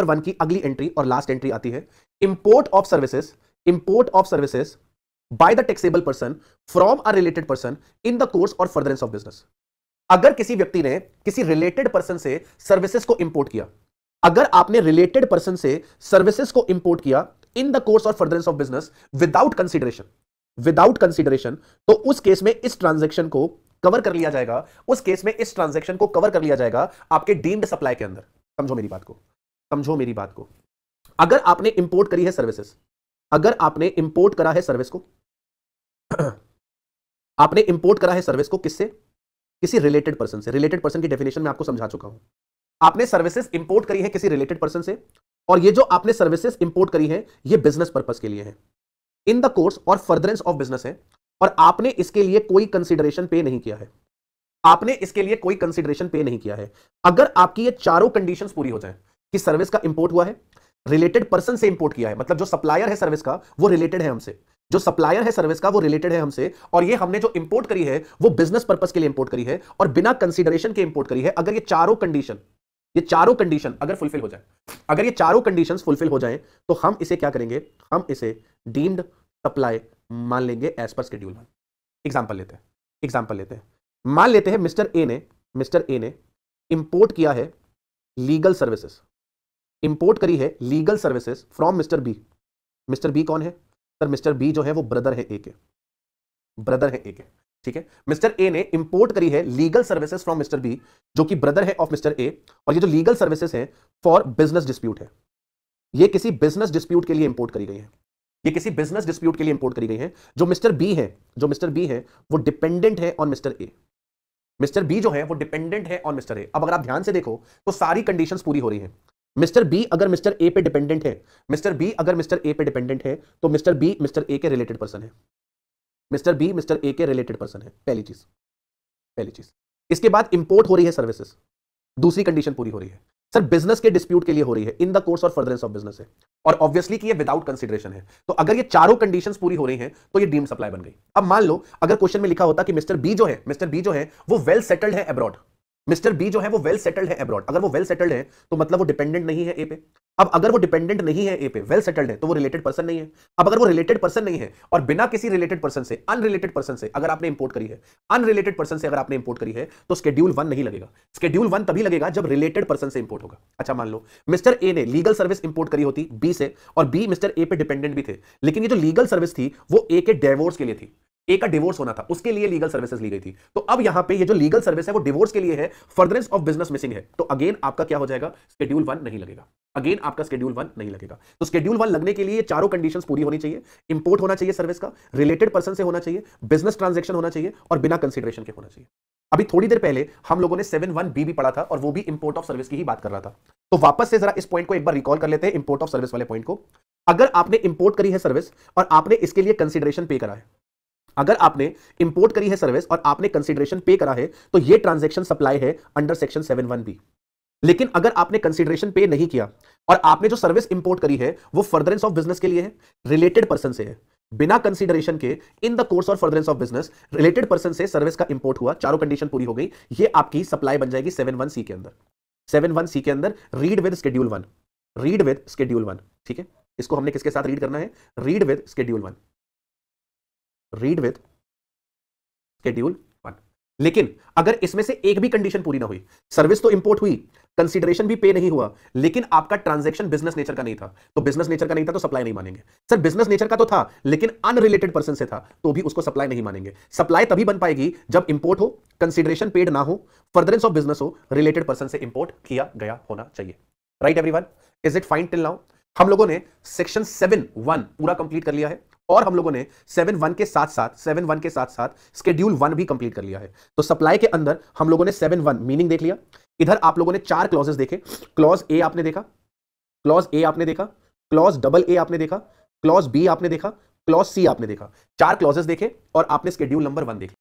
number one की अगली entry और लास्ट एंट्री आती है import of services import of services by the taxable person from a related person in the course और furtherance of business अगर किसी व्यक्ति ने किसी रिलेटेड पर्सन से सर्विसेज को इंपोर्ट किया अगर आपने रिलेटेड पर्सन से सर्विसेज को इंपोर्ट किया इन द कोर्स और furtherance of business without consideration without consideration तो उस केस में इस ट्रांजेक्शन को कवर कर लिया जाएगा उस केस में इस ट्रांजेक्शन को कवर कर लिया जाएगा आपके डीम्ड सप्लाई के अंदर समझो मेरी बात को समझो मेरी बात को अगर आपने इंपोर्ट करी है सर्विसेज अगर आपने इंपोर्ट करा है सर्विस को आपने इंपोर्ट करा है सर्विस को किससे किसी रिलेटेड पर्सन से रिलेटेड पर्सन की डेफिनेशन में आपको समझा चुका हूं आपने सर्विसेज इंपोर्ट करी है किसी रिलेटेड पर्सन से और ये जो आपने सर्विसेज इंपोर्ट करी है ये बिजनेस पर्पज के लिए है इन द कोर्स और फर्दरेंस ऑफ बिजनेस है और आपने इसके लिए कोई कंसिडरेशन पे नहीं किया है आपने इसके लिए कोई कंसिडरेशन पे नहीं किया है अगर आपकी ये चारों कंडीशंस पूरी हो जाए कि सर्विस का इंपोर्ट हुआ है रिलेटेड पर्सन से इंपोर्ट किया है मतलब जो सप्लायर है सर्विस का वो रिलेटेड है हमसे जो सप्लायर है सर्विस का वो रिलेटेड है हमसे और ये हमने जो इंपोर्ट करी है वो बिजनेस पर्पज के लिए इंपोर्ट करी है और बिना कंसिडरेशन के इंपोर्ट करी है अगर ये चारों कंडीशन ये चारों कंडीशन अगर फुलफिल हो जाए अगर ये चारों कंडीशन फुलफिल हो जाए तो हम इसे क्या करेंगे हम इसे डीम्ड सप्लाई मान लेंगे एज पर स्केड्यूल एग्जाम्पल लेते हैं एग्जाम्पल लेते हैं मान लेते हैं मिस्टर ए ने मिस्टर ए ने इंपोर्ट किया है लीगल सर्विसेज इंपोर्ट करी है legal services from mister B mister B कौन है सर मिस्टर बी जो है वो ब्रदर है ए के ब्रदर है ए के ठीक है मिस्टर ए ने इंपोर्ट करी है legal services from mister B जो कि ब्रदर है ऑफ मिस्टर ए और ये जो लीगल सर्विसेज है फॉर बिजनेस डिस्प्यूट है ये किसी बिजनेस डिस्प्यूट के लिए इंपोर्ट करी गई है ये किसी बिजनेस डिस्प्यूट के लिए इंपोर्ट करी गई है जो मिस्टर बी है जो मिस्टर बी है वो डिपेंडेंट है on mister A mister B जो है वो डिपेंडेंट है ऑन मिस्टर ए अब अगर आप ध्यान से देखो तो सारी कंडीशंस पूरी हो रही हैं मिस्टर बी अगर मिस्टर ए पे डिपेंडेंट है मिस्टर बी अगर मिस्टर ए पे डिपेंडेंट है तो मिस्टर बी मिस्टर ए के रिलेटेड पर्सन है मिस्टर बी मिस्टर ए के रिलेटेड पर्सन है पहली चीज पहली चीज इसके बाद इंपोर्ट हो रही है सर्विसेज दूसरी कंडीशन पूरी हो रही है सर बिजनेस के डिस्प्यूट के लिए हो रही है in the course of furtherance of business है और ऑब्वियसली कि ये विदाउट कंसिडरेशन है तो अगर ये चारों कंडीशंस पूरी हो रही हैं तो ये डीम सप्लाई बन गई अब मान लो अगर क्वेश्चन में लिखा होता कि मिस्टर बी जो है मिस्टर बी जो है वो वेल सेटल्ड है अब्रॉड मिस्टर बी जो है वो वेल सेटल्ड है अब्रॉड अगर वो वेल सेटल्ड है तो मतलब वो डिपेंडेंट नहीं है ए पे अब अगर वो डिपेंडेंट नहीं है ए पे वेल सेटल्ड है तो वो रिलेटेड पर्सन नहीं है अब अगर वो रिलेटेड पर्सन नहीं है और बिना किसी रिलेटेड पर्सन से अनरिलेटेड पर्सन से अगर आपने इंपोर्ट करी है अनरिलेटेड पर्सन से अगर आपने इंपोर्ट करी है तो स्केड्यूल वन नहीं लगेगा स्केड्यूल वन तभी लगेगा जब रिलेटेड पर्सन से इंपोर्ट होगा अच्छा मान लो मिस्टर ए ने लीगल सर्विस इंपोर्ट करी होती बी से और बी मिस्टर ए पे डिपेंडेंट भी थे लेकिन ये जो लीगल सर्विस थी वो ए के डेवोर्स के लिए थी ए का डिवोर्स होना था उसके लिए लीगल सर्विसेज ली गई थी तो अब यहां पे ये जो लीगल सर्विस है वो डिवोर्स के लिए है फर्दरेंस ऑफ बिजनेस मिसिंग है तो अगेन आपका क्या हो जाएगा शेड्यूल वन नहीं लगेगा अगेन आपका स्केड्यूल वन नहीं लगेगा तो स्केड्यूल वन लगने के लिए चारों कंडीशंस पूरी होनी चाहिए इंपोर्ट होना चाहिए सर्विस का रिलेटेड पर्सन से होना चाहिए बिजनेस ट्रांजेक्शन होना चाहिए और बिना कंसिडरेशन के होना चाहिए अभी थोड़ी देर पहले हम लोगों ने सेवन वन बी भी पढ़ा था और वो भी इंपोर्ट ऑफ सर्विस की ही बात कर रहा था तो वापस से जरा इस पॉइंट को एक बार रिकॉल कर लेते हैं इंपोर्ट ऑफ सर्विस वाले पॉइंट को अगर आपने इंपोर्ट करी है सर्विस और आपने इसके लिए कंसिडरेशन पे करा है अगर आपने इंपोर्ट करी है सर्विस और आपने कंसिडरेशन पे करा है तो यह ट्रांजेक्शन सप्लाई है under section seven one B लेकिन अगर आपने कंसिडरेशन पे नहीं किया और आपने जो सर्विस इंपोर्ट करी है वो फर्दरेंस ऑफ बिजनेस के लिए है रिलेटेड पर्सन से है बिना कंसिडरेशन के in the course of furtherance of business related person से सर्विस का इंपोर्ट हुआ चारों कंडीशन पूरी हो गई ये आपकी सप्लाई बन जाएगी सेवन वन सी के अंदर सेवन वन सी के अंदर read with schedule one read with schedule one ठीक है इसको हमने किसके साथ रीड करना है read with schedule one read with schedule one लेकिन अगर इसमें से एक भी कंडीशन पूरी ना हुई सर्विस तो इंपोर्ट हुई कंसिडरेशन भी पे नहीं हुआ लेकिन आपका ट्रांजैक्शन बिजनेस नेचर का नहीं था तो बिजनेस नेचर का नहीं था तो सप्लाई नहीं मानेंगे सर बिजनेस नेचर का तो था लेकिन अनरिलेटेड पर्सन से था तो भी उसको सप्लाई नहीं मानेंगे सप्लाई तभी बन पाएगी जब इंपोर्ट हो कंसिडरेशन पेड ना हो फर्दरेंस ऑफ बिजनेस हो रिलेटेड पर्सन से इंपोर्ट किया गया होना चाहिए right every is it fine till now हम लोगों ने सेक्शन सेवन वन पूरा कंप्लीट कर लिया है और हम लोगों ने सेवन वन के साथ साथ सेवन वन के साथ साथ स्केड्यूल वन भी कंप्लीट कर लिया है तो सप्लाई के अंदर हम लोगों ने सेवन वन मीनिंग देख लिया इधर आप लोगों ने चार क्लॉजेस देखे क्लॉज ए आपने देखा क्लॉज ए आपने देखा क्लॉज डबल ए आपने देखा क्लॉज बी आपने देखा क्लॉज सी आपने देखा चार क्लॉजेस देखे और आपने स्केड्यूल नंबर वन देखा